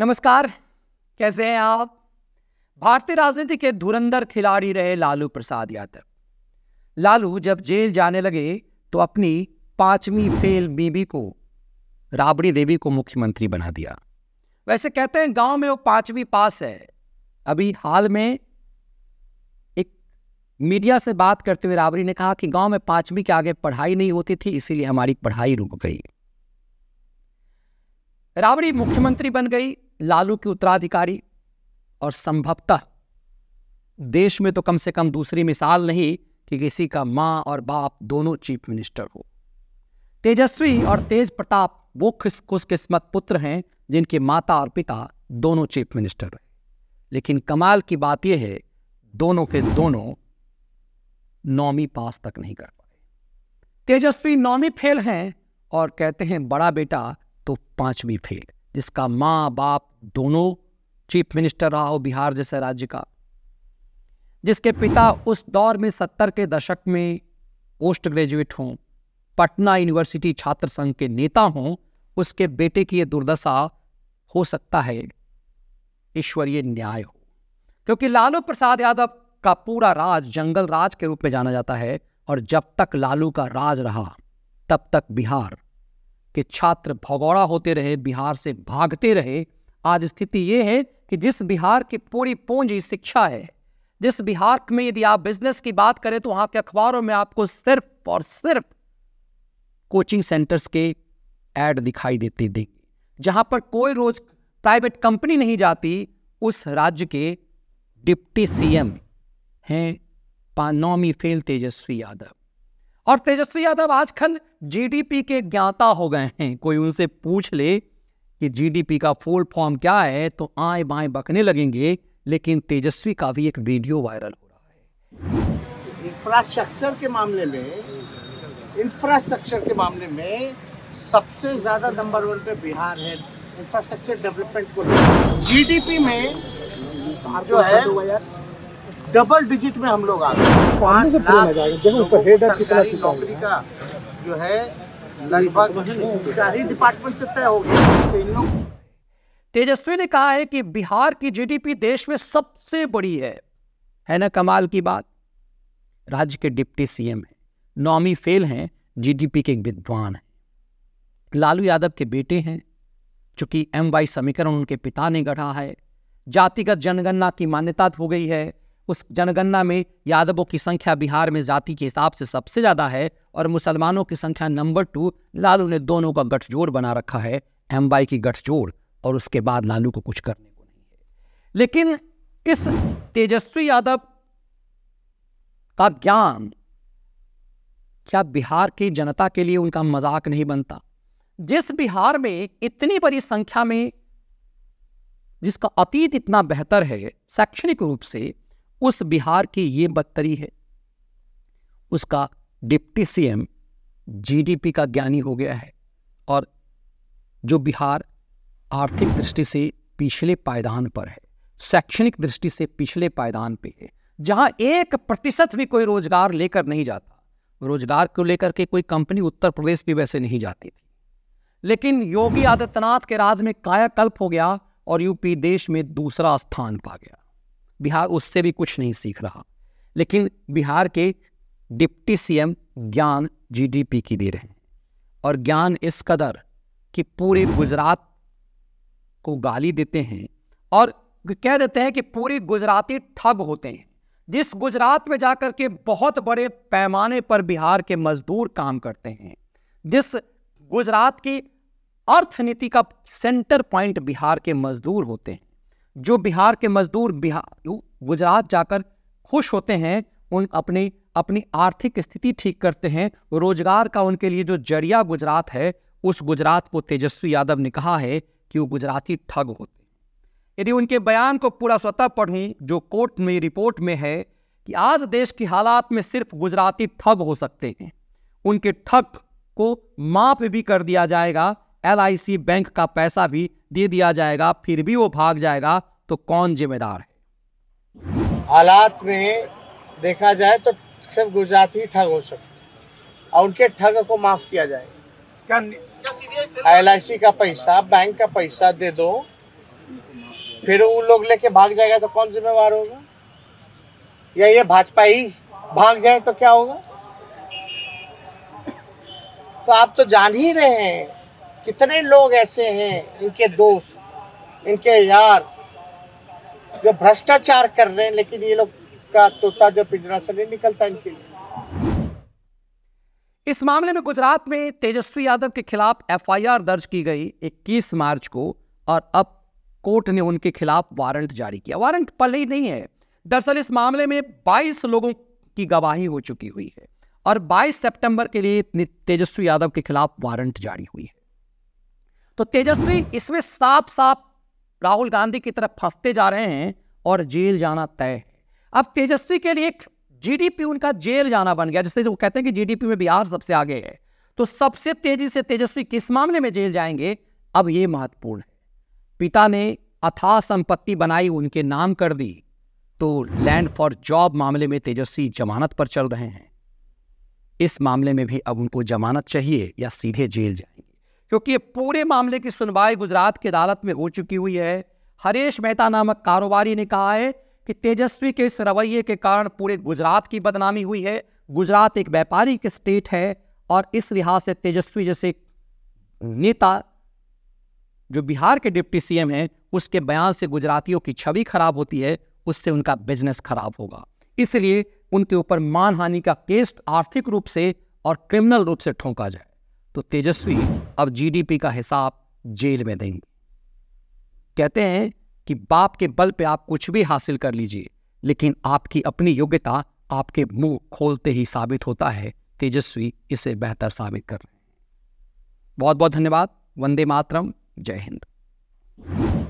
नमस्कार कैसे हैं आप भारतीय राजनीति के धुरंधर खिलाड़ी रहे लालू प्रसाद यादव लालू जब जेल जाने लगे तो अपनी पांचवी फेल बीबी को राबड़ी देवी को मुख्यमंत्री बना दिया वैसे कहते हैं गांव में वो पांचवी पास है अभी हाल में एक मीडिया से बात करते हुए राबड़ी ने कहा कि गांव में पांचवी के आगे पढ़ाई नहीं होती थी इसीलिए हमारी पढ़ाई रुक गई राबड़ी मुख्यमंत्री बन गई लालू के उत्तराधिकारी और संभवतः देश में तो कम से कम दूसरी मिसाल नहीं कि किसी का मां और बाप दोनों चीफ मिनिस्टर हो तेजस्वी और तेज प्रताप वो खुश खुशकिस्मत पुत्र हैं जिनके माता और पिता दोनों चीफ मिनिस्टर रहे लेकिन कमाल की बात यह है दोनों के दोनों नौवीं पास तक नहीं कर पाए तेजस्वी नौवीं फेल हैं और कहते हैं बड़ा बेटा तो पांचवी फेल जिसका माँ बाप दोनों चीफ मिनिस्टर रहा हो बिहार जैसे राज्य का जिसके पिता उस दौर में सत्तर के दशक में पोस्ट ग्रेजुएट हों पटना यूनिवर्सिटी छात्र संघ के नेता हों उसके बेटे की यह दुर्दशा हो सकता है ईश्वरीय न्याय हो क्योंकि लालू प्रसाद यादव का पूरा राज जंगल राज के रूप में जाना जाता है और जब तक लालू का राज रहा तब तक बिहार कि छात्र भगौड़ा होते रहे बिहार से भागते रहे आज स्थिति ये है कि जिस बिहार की पूरी पूंजी शिक्षा है जिस बिहार में यदि आप बिजनेस की बात करें तो वहां के अखबारों में आपको सिर्फ और सिर्फ कोचिंग सेंटर्स के एड दिखाई देते देंगे जहां पर कोई रोज प्राइवेट कंपनी नहीं जाती उस राज्य के डिप्टी सीएम हैं नौमी फेल तेजस्वी यादव और तेजस्वी यादव आजकल जीडीपी के ज्ञाता हो गए हैं कोई उनसे पूछ ले कि जीडीपी का फुल फॉर्म क्या है तो आए बाएं बकने लगेंगे लेकिन तेजस्वी का भी एक वीडियो वायरल हो रहा है इंफ्रास्ट्रक्चर के मामले में इंफ्रास्ट्रक्चर के मामले में सबसे ज़्यादा नंबर वन पे बिहार है इंफ्रास्ट्रक्चर डेवलपमेंट को जीडीपी में जो है डबल डिजिट में हम लोग आ गए पाँच लाख सरकारी नौकरी का जो है लगभग चार डिपार्टमेंट से तय हो गया इन लोग तेजस्वी ने कहा है कि बिहार की जीडीपी देश में सबसे बड़ी है है ना कमाल की बात राज्य के डिप्टी सीएम हैं नॉमी फेल हैं जीडीपी के एक विद्वान हैं लालू यादव के बेटे हैं चूंकि एम वाई समीकरण उनके पिता ने गढ़ा है जातिगत जनगणना की मान्यता हो गई है उस जनगणना में यादवों की संख्या बिहार में जाति के हिसाब से सबसे ज़्यादा है और मुसलमानों की संख्या नंबर टू लालू ने दोनों का गठजोड़ बना रखा है एम की गठजोड़ और उसके बाद लालू को कुछ करने को नहीं है लेकिन इस तेजस्वी यादव का ज्ञान क्या बिहार की जनता के लिए उनका मजाक नहीं बनता जिस बिहार में इतनी बड़ी संख्या में जिसका अतीत इतना बेहतर है शैक्षणिक रूप से उस बिहार की ये बदतरी है उसका डिप्टी सीएम जीडीपी का ज्ञानी हो गया है और जो बिहार आर्थिक दृष्टि से पिछले पायदान पर है शैक्षणिक दृष्टि से पिछले पायदान पे है जहां एक प्रतिशत भी कोई रोजगार लेकर नहीं जाता रोजगार को लेकर के कोई कंपनी उत्तर प्रदेश भी वैसे नहीं जाती थी लेकिन योगी आदित्यनाथ के राज में कायाकल्प हो गया और यूपी देश में दूसरा स्थान पा गया बिहार उससे भी कुछ नहीं सीख रहा लेकिन बिहार के डिप्टी सीएम ज्ञान जीडीपी की दे रहे हैं और ज्ञान इस कदर कि पूरे गुजरात को गाली देते हैं और कह देते हैं कि पूरे गुजराती ठग होते हैं जिस गुजरात में जाकर के बहुत बड़े पैमाने पर बिहार के मजदूर काम करते हैं जिस गुजरात की अर्थनीति का सेंटर पॉइंट बिहार के मजदूर होते हैं जो बिहार के मजदूर बिहार गुजरात जाकर खुश होते हैं उन अपनी अपनी आर्थिक स्थिति ठीक करते हैं रोजगार का उनके लिए जो जरिया गुजरात है उस गुजरात को तेजस्वी यादव ने कहा है कि वो गुजराती ठग होते यदि उनके बयान को पूरा स्वतः पढ़ूं जो कोर्ट में रिपोर्ट में है कि आज देश की हालात में सिर्फ गुजराती ठग हो सकते हैं उनके ठग को माफ भी कर दिया जाएगा एलआईसी बैंक का पैसा भी दे दिया जाएगा फिर भी वो भाग जाएगा तो कौन जिम्मेदार है हालात में देखा जाए तो सिर्फ गुजराती ही ठग हो सकते और उनके ठग को माफ किया जाए एल का पैसा बैंक का पैसा दे दो फिर वो लोग लेके भाग जाएगा तो कौन जिम्मेवार होगा या ये भाजपा ही भाग जाए तो क्या होगा तो आप तो जान ही रहे हैं कितने लोग ऐसे हैं इनके दोस्त इनके यार जो भ्रष्टाचार कर रहे हैं लेकिन ये लोग का तोता जो पिंजरा से नहीं निकलता इनके लिए इस मामले में गुजरात में तेजस्वी यादव के खिलाफ एफआईआर दर्ज की गई 21 मार्च को और अब कोर्ट ने उनके खिलाफ वारंट जारी किया वारंट पहले ही नहीं है दरअसल इस मामले में 22 लोगों की गवाही हो चुकी हुई है और 22 सितंबर के लिए तेजस्वी यादव के खिलाफ वारंट जारी हुई है तो तेजस्वी इसमें साफ साफ राहुल गांधी की तरफ फंसते जा रहे हैं और जेल जाना तय है अब तेजस्वी के लिए एक जीडीपी उनका जेल जाना बन गया जैसे वो कहते हैं कि जीडीपी में बिहार सबसे आगे है तो सबसे तेजी से तेजस्वी किस मामले में जेल जाएंगे अब ये महत्वपूर्ण है पिता ने अथा संपत्ति बनाई उनके नाम कर दी तो लैंड फॉर जॉब मामले में तेजस्वी जमानत पर चल रहे हैं इस मामले में भी अब उनको जमानत चाहिए या सीधे जेल जाए क्योंकि ये पूरे मामले की सुनवाई गुजरात की अदालत में हो चुकी हुई है हरेश मेहता नामक कारोबारी ने कहा है कि तेजस्वी के इस रवैये के कारण पूरे गुजरात की बदनामी हुई है गुजरात एक व्यापारी के स्टेट है और इस लिहाज से तेजस्वी जैसे नेता जो बिहार के डिप्टी सीएम हैं उसके बयान से गुजरातियों की छवि खराब होती है उससे उनका बिजनेस खराब होगा इसलिए उनके ऊपर मानहानि का केस आर्थिक रूप से और क्रिमिनल रूप से ठोंका जाए तो तेजस्वी अब जीडीपी का हिसाब जेल में देंगे कहते हैं कि बाप के बल पे आप कुछ भी हासिल कर लीजिए लेकिन आपकी अपनी योग्यता आपके मुंह खोलते ही साबित होता है तेजस्वी इसे बेहतर साबित कर रहे हैं बहुत बहुत धन्यवाद वंदे मातरम जय हिंद